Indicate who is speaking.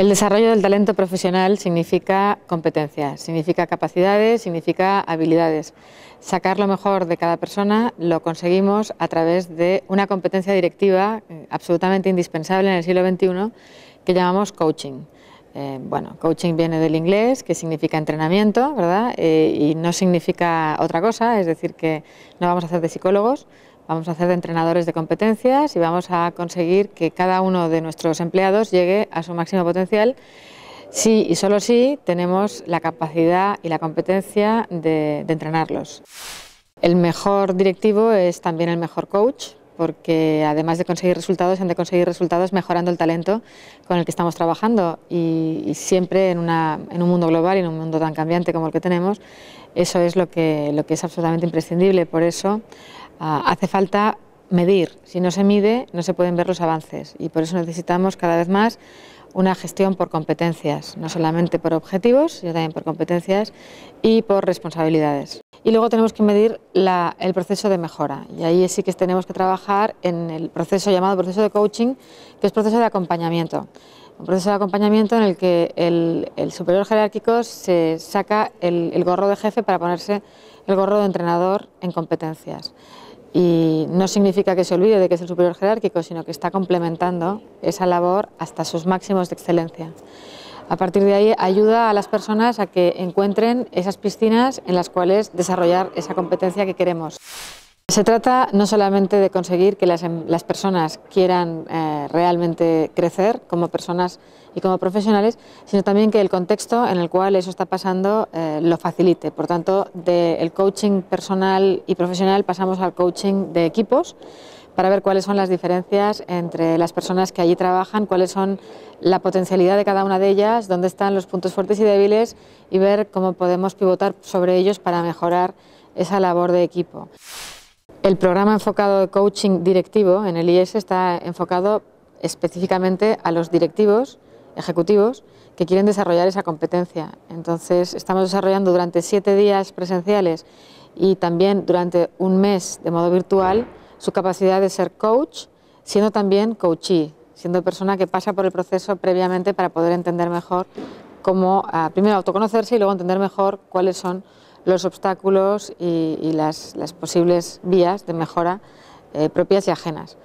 Speaker 1: El desarrollo del talento profesional significa competencias, significa capacidades, significa habilidades. Sacar lo mejor de cada persona lo conseguimos a través de una competencia directiva eh, absolutamente indispensable en el siglo XXI que llamamos coaching. Eh, bueno, coaching viene del inglés, que significa entrenamiento, ¿verdad? Eh, y no significa otra cosa, es decir, que no vamos a hacer de psicólogos, vamos a hacer entrenadores de competencias y vamos a conseguir que cada uno de nuestros empleados llegue a su máximo potencial si y solo si tenemos la capacidad y la competencia de, entrenarlos. El mejor directivo es también el mejor coach porque además de conseguir resultados, han de conseguir resultados mejorando el talento con el que estamos trabajando y, siempre en, una, en, un mundo global y en un mundo tan cambiante como el que tenemos, eso es lo que, lo que es absolutamente imprescindible. Por eso ah, hace falta medir. Si no se mide, no se pueden ver los avances y por eso necesitamos cada vez más una gestión por competencias, no solamente por objetivos, sino también por competencias y por responsabilidades. Y luego tenemos que medir el proceso de mejora y ahí sí que tenemos que trabajar en el proceso llamado proceso de coaching, que es proceso de acompañamiento. Un proceso de acompañamiento en el que el, superior jerárquico se saca el gorro de jefe para ponerse el gorro de entrenador en competencias y no significa que se olvide de que es el superior jerárquico, sino que está complementando esa labor hasta sus máximos de excelencia. A partir de ahí ayuda a las personas a que encuentren esas piscinas en las cuales desarrollar esa competencia que queremos. Se trata no solamente de conseguir que las, em, personas quieran eh, realmente crecer como personas y como profesionales, sino también que el contexto en el cual eso está pasando eh, lo facilite. Por tanto, del coaching personal y profesional pasamos al coaching de equipos para ver cuáles son las diferencias entre las personas que allí trabajan, cuáles son la potencialidad de cada una de ellas, dónde están los puntos fuertes y débiles y ver cómo podemos pivotar sobre ellos para mejorar esa labor de equipo. El programa enfocado de coaching directivo en el IES está enfocado específicamente a los directivos, ejecutivos, que quieren desarrollar esa competencia. Entonces, estamos desarrollando durante siete días presenciales y también durante un mes de modo virtual su capacidad de ser coach, siendo también coachee, siendo persona que pasa por el proceso previamente para poder entender mejor cómo, primero, autoconocerse y luego entender mejor cuáles son los obstáculos y, las, posibles vías de mejora eh, propias y ajenas.